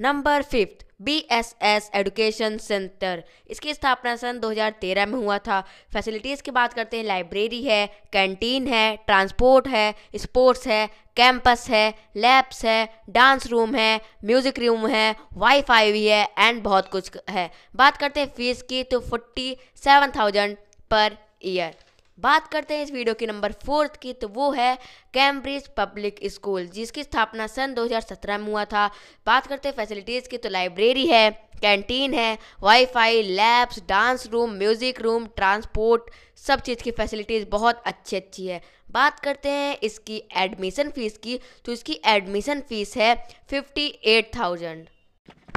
number fifth B S S education center इसकी स्थापना सन 2013 में हुआ था फैसिलिटीज़ की बात करते हैं लाइब्रेरी है कैंटीन है ट्रांसपोर्ट है स्पोर्ट्स है कैंपस है लैब्स है डांस रूम है म्यूज़िक रूम है वाईफाई भी है एंड बहुत कुछ है बात करते हैं फीस की तो forty seven thousand per year बात करते हैं इस वीडियो की नंबर फोर्थ की तो वो है कैम्ब्रिज पब्लिक स्कूल जिसकी स्थापना सन 2017 में हुआ था बात करते हैं फैसिलिटीज़ की तो लाइब्रेरी है कैंटीन है wifi labs dance room music room transport सब चीज़ की फैसिलिटीज़ बहुत अच्छी अच्छी है बात करते हैं इसकी एडमिशन फ़ीस की तो इसकी एडमिशन फ़ीस है fifty eight thousand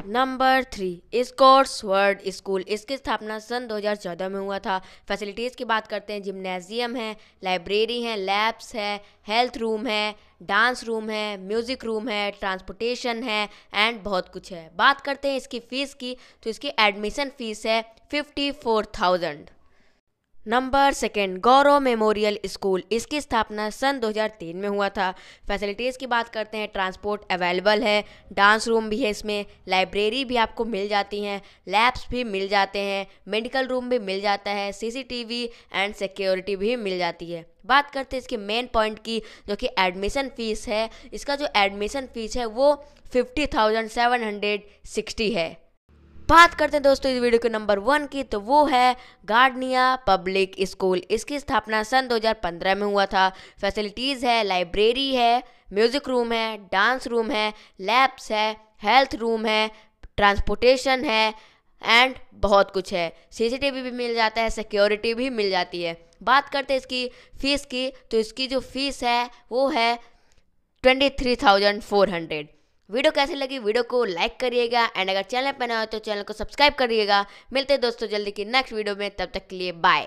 number three Scots World School इसकी स्थापना सन 2014 में हुआ था फैसिलिटीज़ की बात करते हैं जिमनेजियम है लाइब्रेरी है लैब्स है हेल्थ रूम है डांस रूम है म्यूज़िक रूम है ट्रांसपोर्टेशन है एंड बहुत कुछ है बात करते हैं इसकी फ़ीस की तो इसकी एडमिशन फ़ीस है fifty four thousand number second Gaurav Memorial School इसकी स्थापना सन 2003 में हुआ था फैसिलिटीज़ की बात करते हैं ट्रांसपोर्ट अवेलेबल है डांस रूम भी है इसमें लाइब्रेरी भी आपको मिल जाती हैं लैब्स भी मिल जाते हैं मेडिकल रूम भी मिल जाता है सीसीटीवी एंड सिक्योरिटी भी मिल जाती है बात करते हैं इसके मेन पॉइंट की जो कि एडमिशन फ़ीस है इसका जो एडमिशन फ़ीस है वो fifty thousand seven hundred sixty है बात करते हैं दोस्तों इस वीडियो के नंबर वन की तो वो है गार्डनिया पब्लिक स्कूल इसकी स्थापना सन 2015 में हुआ था फैसिलिटीज़ है लाइब्रेरी है म्यूज़िक रूम है डांस रूम है लैब्स है हेल्थ रूम है ट्रांसपोर्टेशन है एंड बहुत कुछ है सीसीटीवी भी मिल जाता है सिक्योरिटी भी मिल जाती है बात करते हैं इसकी फ़ीस की तो इसकी जो फीस है वो है twenty three thousand four hundred video कैसी लगी वीडियो को लाइक करिएगा एंड अगर चैनल पर ना हो तो चैनल को सब्सक्राइब करिएगा मिलते हैं दोस्तों जल्दी की नेक्स्ट वीडियो में तब तक के लिए बाय